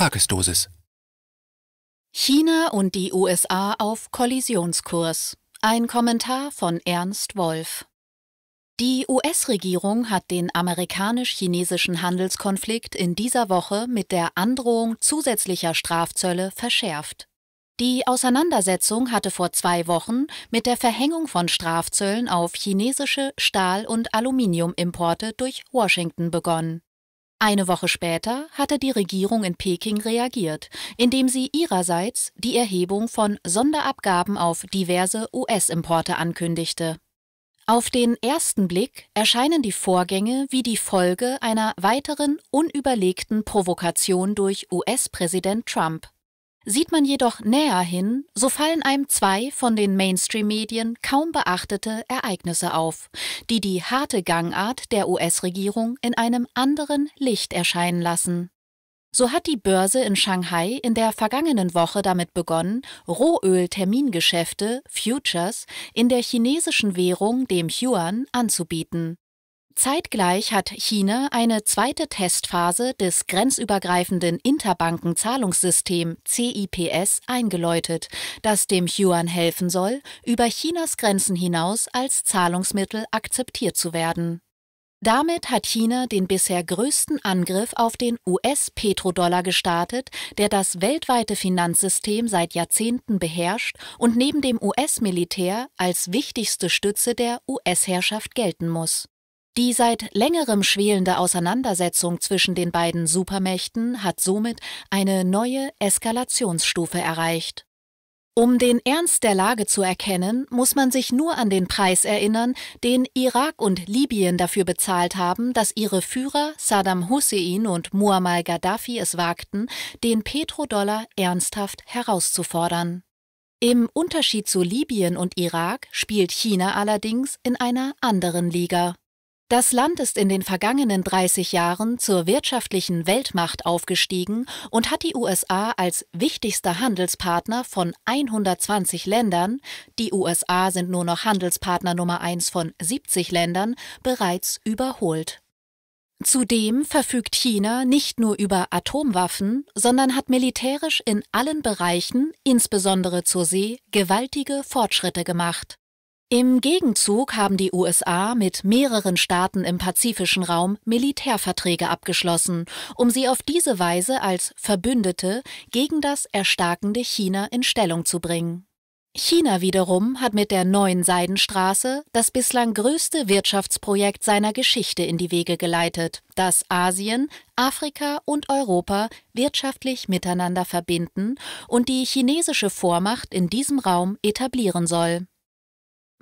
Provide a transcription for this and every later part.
Tagesdosis. China und die USA auf Kollisionskurs. Ein Kommentar von Ernst Wolf. Die US-Regierung hat den amerikanisch-chinesischen Handelskonflikt in dieser Woche mit der Androhung zusätzlicher Strafzölle verschärft. Die Auseinandersetzung hatte vor zwei Wochen mit der Verhängung von Strafzöllen auf chinesische Stahl- und Aluminiumimporte durch Washington begonnen. Eine Woche später hatte die Regierung in Peking reagiert, indem sie ihrerseits die Erhebung von Sonderabgaben auf diverse US-Importe ankündigte. Auf den ersten Blick erscheinen die Vorgänge wie die Folge einer weiteren unüberlegten Provokation durch US-Präsident Trump. Sieht man jedoch näher hin, so fallen einem zwei von den Mainstream-Medien kaum beachtete Ereignisse auf, die die harte Gangart der US-Regierung in einem anderen Licht erscheinen lassen. So hat die Börse in Shanghai in der vergangenen Woche damit begonnen, Rohöl-Termingeschäfte, Futures, in der chinesischen Währung, dem Yuan, anzubieten. Zeitgleich hat China eine zweite Testphase des grenzübergreifenden Interbankenzahlungssystem CIPS eingeläutet, das dem Yuan helfen soll, über Chinas Grenzen hinaus als Zahlungsmittel akzeptiert zu werden. Damit hat China den bisher größten Angriff auf den US-Petrodollar gestartet, der das weltweite Finanzsystem seit Jahrzehnten beherrscht und neben dem US-Militär als wichtigste Stütze der US-Herrschaft gelten muss. Die seit längerem schwelende Auseinandersetzung zwischen den beiden Supermächten hat somit eine neue Eskalationsstufe erreicht. Um den Ernst der Lage zu erkennen, muss man sich nur an den Preis erinnern, den Irak und Libyen dafür bezahlt haben, dass ihre Führer Saddam Hussein und Muammar Gaddafi es wagten, den Petrodollar ernsthaft herauszufordern. Im Unterschied zu Libyen und Irak spielt China allerdings in einer anderen Liga. Das Land ist in den vergangenen 30 Jahren zur wirtschaftlichen Weltmacht aufgestiegen und hat die USA als wichtigster Handelspartner von 120 Ländern, die USA sind nur noch Handelspartner Nummer 1 von 70 Ländern, bereits überholt. Zudem verfügt China nicht nur über Atomwaffen, sondern hat militärisch in allen Bereichen, insbesondere zur See, gewaltige Fortschritte gemacht. Im Gegenzug haben die USA mit mehreren Staaten im pazifischen Raum Militärverträge abgeschlossen, um sie auf diese Weise als Verbündete gegen das erstarkende China in Stellung zu bringen. China wiederum hat mit der neuen Seidenstraße das bislang größte Wirtschaftsprojekt seiner Geschichte in die Wege geleitet, das Asien, Afrika und Europa wirtschaftlich miteinander verbinden und die chinesische Vormacht in diesem Raum etablieren soll.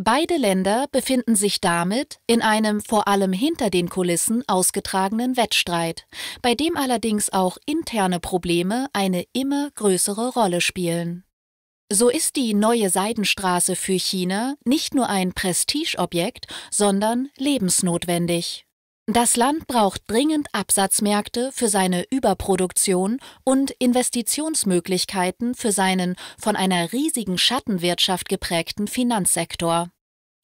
Beide Länder befinden sich damit in einem vor allem hinter den Kulissen ausgetragenen Wettstreit, bei dem allerdings auch interne Probleme eine immer größere Rolle spielen. So ist die neue Seidenstraße für China nicht nur ein Prestigeobjekt, sondern lebensnotwendig. Das Land braucht dringend Absatzmärkte für seine Überproduktion und Investitionsmöglichkeiten für seinen von einer riesigen Schattenwirtschaft geprägten Finanzsektor.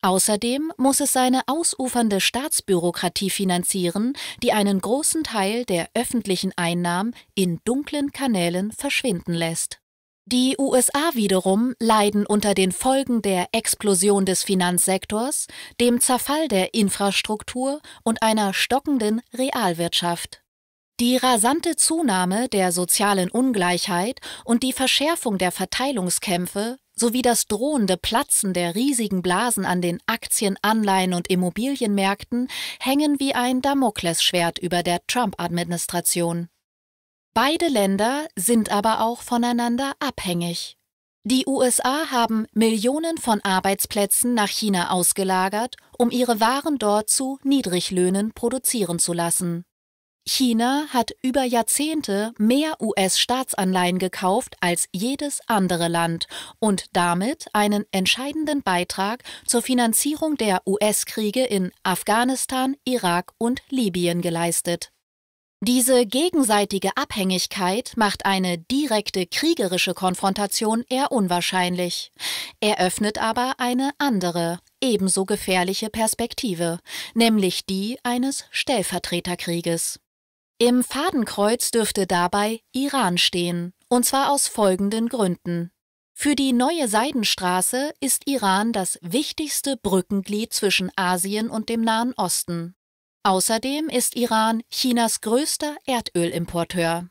Außerdem muss es seine ausufernde Staatsbürokratie finanzieren, die einen großen Teil der öffentlichen Einnahmen in dunklen Kanälen verschwinden lässt. Die USA wiederum leiden unter den Folgen der Explosion des Finanzsektors, dem Zerfall der Infrastruktur und einer stockenden Realwirtschaft. Die rasante Zunahme der sozialen Ungleichheit und die Verschärfung der Verteilungskämpfe sowie das drohende Platzen der riesigen Blasen an den Aktien-, Anleihen- und Immobilienmärkten hängen wie ein Damoklesschwert über der Trump-Administration. Beide Länder sind aber auch voneinander abhängig. Die USA haben Millionen von Arbeitsplätzen nach China ausgelagert, um ihre Waren dort zu Niedriglöhnen produzieren zu lassen. China hat über Jahrzehnte mehr US-Staatsanleihen gekauft als jedes andere Land und damit einen entscheidenden Beitrag zur Finanzierung der US-Kriege in Afghanistan, Irak und Libyen geleistet. Diese gegenseitige Abhängigkeit macht eine direkte kriegerische Konfrontation eher unwahrscheinlich, eröffnet aber eine andere, ebenso gefährliche Perspektive, nämlich die eines Stellvertreterkrieges. Im Fadenkreuz dürfte dabei Iran stehen, und zwar aus folgenden Gründen. Für die neue Seidenstraße ist Iran das wichtigste Brückenglied zwischen Asien und dem Nahen Osten. Außerdem ist Iran Chinas größter Erdölimporteur.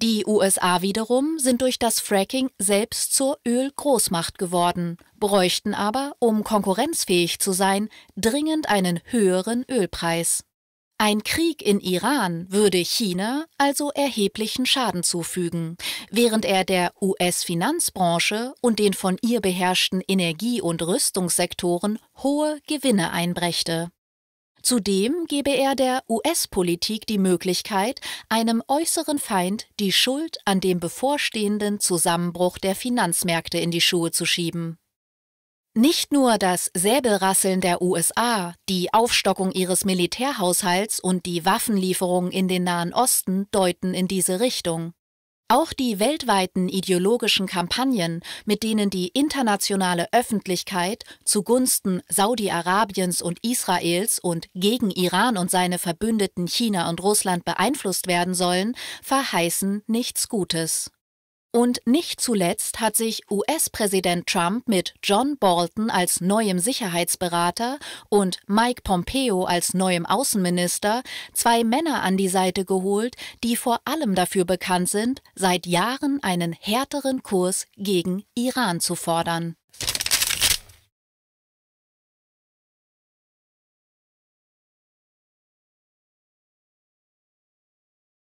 Die USA wiederum sind durch das Fracking selbst zur Ölgroßmacht geworden, bräuchten aber, um konkurrenzfähig zu sein, dringend einen höheren Ölpreis. Ein Krieg in Iran würde China also erheblichen Schaden zufügen, während er der US-Finanzbranche und den von ihr beherrschten Energie- und Rüstungssektoren hohe Gewinne einbrächte. Zudem gebe er der US-Politik die Möglichkeit, einem äußeren Feind die Schuld an dem bevorstehenden Zusammenbruch der Finanzmärkte in die Schuhe zu schieben. Nicht nur das Säbelrasseln der USA, die Aufstockung ihres Militärhaushalts und die Waffenlieferungen in den Nahen Osten deuten in diese Richtung. Auch die weltweiten ideologischen Kampagnen, mit denen die internationale Öffentlichkeit zugunsten Saudi-Arabiens und Israels und gegen Iran und seine Verbündeten China und Russland beeinflusst werden sollen, verheißen nichts Gutes. Und nicht zuletzt hat sich US-Präsident Trump mit John Bolton als neuem Sicherheitsberater und Mike Pompeo als neuem Außenminister zwei Männer an die Seite geholt, die vor allem dafür bekannt sind, seit Jahren einen härteren Kurs gegen Iran zu fordern.